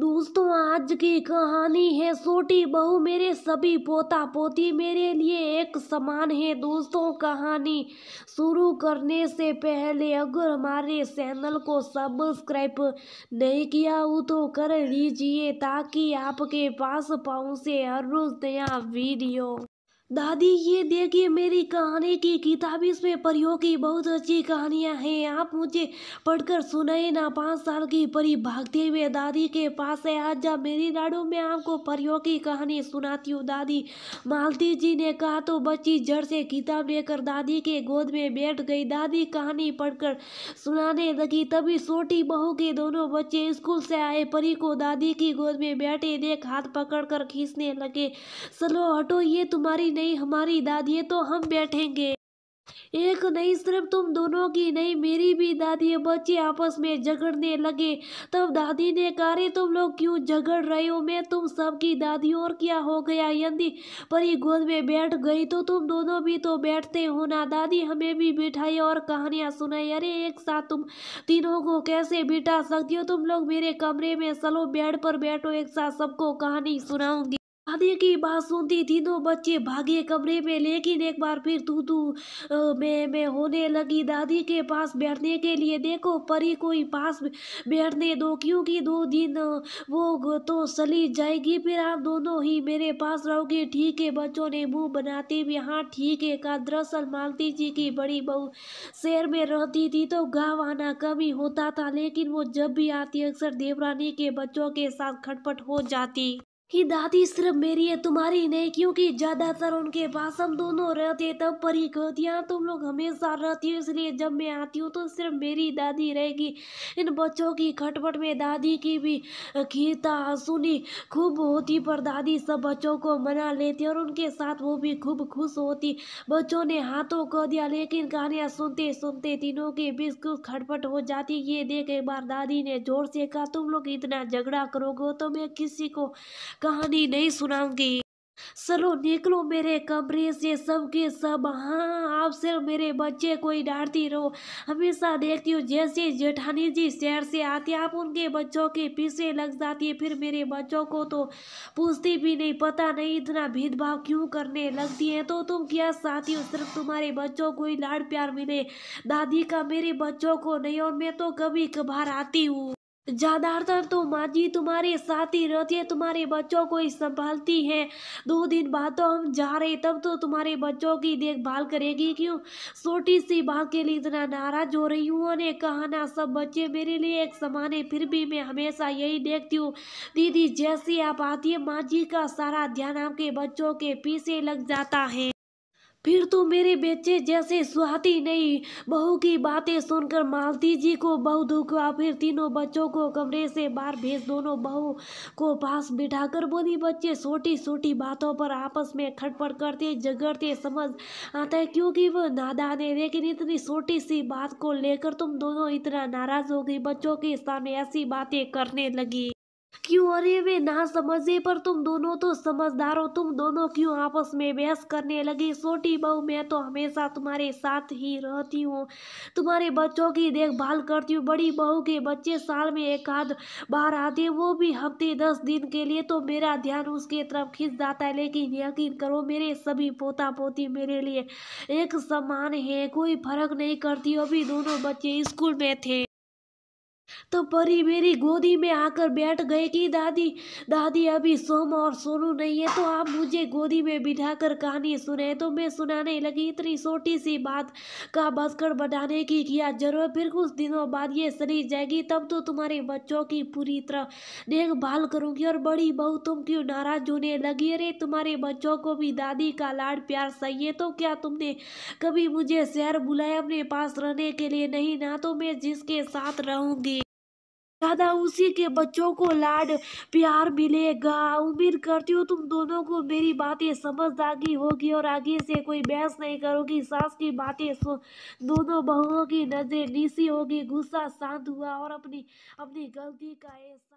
दोस्तों आज की कहानी है छोटी बहू मेरे सभी पोता पोती मेरे लिए एक समान है दोस्तों कहानी शुरू करने से पहले अगर हमारे चैनल को सब्सक्राइब नहीं किया हो तो कर लीजिए ताकि आपके पास पहुँचे हर रोज नया वीडियो दादी ये देखिए मेरी कहानी की किताब इसमें परियों की बहुत अच्छी कहानियाँ हैं आप मुझे पढ़कर सुनाए ना पाँच साल की परी भागते हुए दादी के पास है आज जब मेरी लाडो में आपको परियों की कहानी सुनाती हूँ दादी मालती जी ने कहा तो बच्ची जड़ से किताब लेकर दादी के गोद में बैठ गई दादी कहानी पढ़कर सुनाने लगी तभी छोटी बहू के दोनों बच्चे स्कूल से आए परी को दादी की गोद में बैठे देख हाथ कर खींचने लगे चलो हटो ये तुम्हारी नहीं हमारी है तो हम बैठेंगे एक नहीं सिर्फ तुम दोनों की नहीं मेरी भी दादी बच्चे आपस में झगड़ने लगे तब दादी ने कहा रे तुम लोग क्यों झगड़ रहे हो मैं तुम सबकी दादी और क्या हो गया यदि परी गोद में बैठ गई तो तुम दोनों भी तो बैठते हो ना दादी हमें भी बिठाई और कहानियाँ सुनाई अरे एक साथ तुम तीनों को कैसे बिठा सकती हो तुम लोग मेरे कमरे में चलो बेड पर बैठो एक साथ सबको कहानी सुनाऊंगी दादी की बात सुनती तीनों बच्चे भागे कमरे में लेकिन एक बार फिर तू तू में में होने लगी दादी के पास बैठने के लिए देखो परी कोई पास बैठने दो क्योंकि दो दिन वो तो सली जाएगी फिर आप दोनों ही मेरे पास रहोगे ठीक है बच्चों ने मुंह बनाते हुए हाँ ठीक है का दरअसल मालती जी की बड़ी बहू शहर में रहती थी तो गाँव आना कम ही होता था लेकिन वो जब भी आती अक्सर देवरानी के बच्चों के साथ खटपट हो जाती कि दादी सिर्फ मेरी है तुम्हारी नहीं क्योंकि ज़्यादातर उनके पास हम दोनों रहते तब परी कहती यहाँ तुम लोग हमेशा रहती हो इसलिए जब मैं आती हूँ तो सिर्फ मेरी दादी रहेगी इन बच्चों की खटपट में दादी की भी खीरता सुनी खूब होती पर दादी सब बच्चों को मना लेती और उनके साथ वो भी खूब खुश होती बच्चों ने हाथों कह दिया लेकिन कहानियाँ सुनते सुनते तीनों के बीच कुछ खटपट हो जाती ये देख एक बार दादी ने जोर से कहा तुम लोग इतना झगड़ा करोगे तो मैं किसी को कहानी नहीं सुनाऊंगी चलो निकलो मेरे कमरे से सबके सब हाँ आप सिर्फ मेरे बच्चे को ही डांटती रहो हमेशा देखती हूँ जैसे जेठानी जी शहर से आती आप उनके बच्चों के पीछे लग जाती है फिर मेरे बच्चों को तो पूछती भी नहीं पता नहीं इतना भेदभाव क्यों करने लगती है तो तुम क्या चाहती हो सिर्फ तुम्हारे बच्चों को ही लाड प्यार मिले दादी का मेरे बच्चों को नहीं और मैं तो कभी कभार आती हूँ ज़्यादातर तो माँ जी तुम्हारे साथ ही रहती है तुम्हारे बच्चों को ही संभालती है दो दिन बाद तो हम जा रहे तब तो तुम्हारे बच्चों की देखभाल करेगी क्यों छोटी सी बात के लिए इतना नाराज हो रही हूँ उन्हें कहा ना सब बच्चे मेरे लिए एक समान है फिर भी मैं हमेशा यही देखती हूँ दीदी जैसे आप आती है माँ जी का सारा ध्यान आपके बच्चों के पीछे लग जाता है फिर तो मेरे बेचे जैसे स्वाति नहीं बहू की बातें सुनकर मालती जी को बहुत दुख हुआ फिर तीनों बच्चों को कमरे से बाहर भेज दोनों बहू को पास बिठाकर बोली बच्चे छोटी छोटी बातों पर आपस में खटपट करते झगड़ते समझ आता है क्योंकि वह नादान है लेकिन इतनी छोटी सी बात को लेकर तुम दोनों इतना नाराज हो गई बच्चों के सामने ऐसी बातें करने लगी क्यों अरे वे ना समझे पर तुम दोनों तो समझदार हो तुम दोनों क्यों आपस में बहस करने लगे छोटी बहू मैं तो हमेशा तुम्हारे साथ ही रहती हूँ तुम्हारे बच्चों की देखभाल करती हूँ बड़ी बहू के बच्चे साल में एक आध बार आते वो भी हफ्ते दस दिन के लिए तो मेरा ध्यान उसके तरफ खींच जाता है लेकिन यकीन करो मेरे सभी पोता पोती मेरे लिए एक समान है कोई फर्क नहीं करती अभी दोनों बच्चे स्कूल में थे तो परी मेरी गोदी में आकर बैठ गए कि दादी दादी अभी सोम और सोनू नहीं है तो आप मुझे गोदी में बिठाकर कहानी सुने तो मैं सुनाने लगी इतनी छोटी सी बात का बसकर बनाने की किया जरूर फिर कुछ दिनों बाद ये चली जाएगी तब तो तुम्हारे बच्चों की पूरी तरह देखभाल करूँगी और बड़ी बहू तुम क्यों नाराज होने लगी अरे तुम्हारे बच्चों को भी दादी का लाड प्यार सही है तो क्या तुमने कभी मुझे शहर बुलाया अपने पास रहने के लिए नहीं ना तो मैं जिसके साथ रहूंगी दादा उसी के बच्चों को लाड प्यार मिलेगा उम्मीद करती हूँ तुम दोनों को मेरी बातें समझ आगी होगी और आगे से कोई बहस नहीं करोगी सास की बातें सो दोनों बहुओं की नज़रें नीसी होगी गुस्सा शांत हुआ और अपनी अपनी गलती का एहसास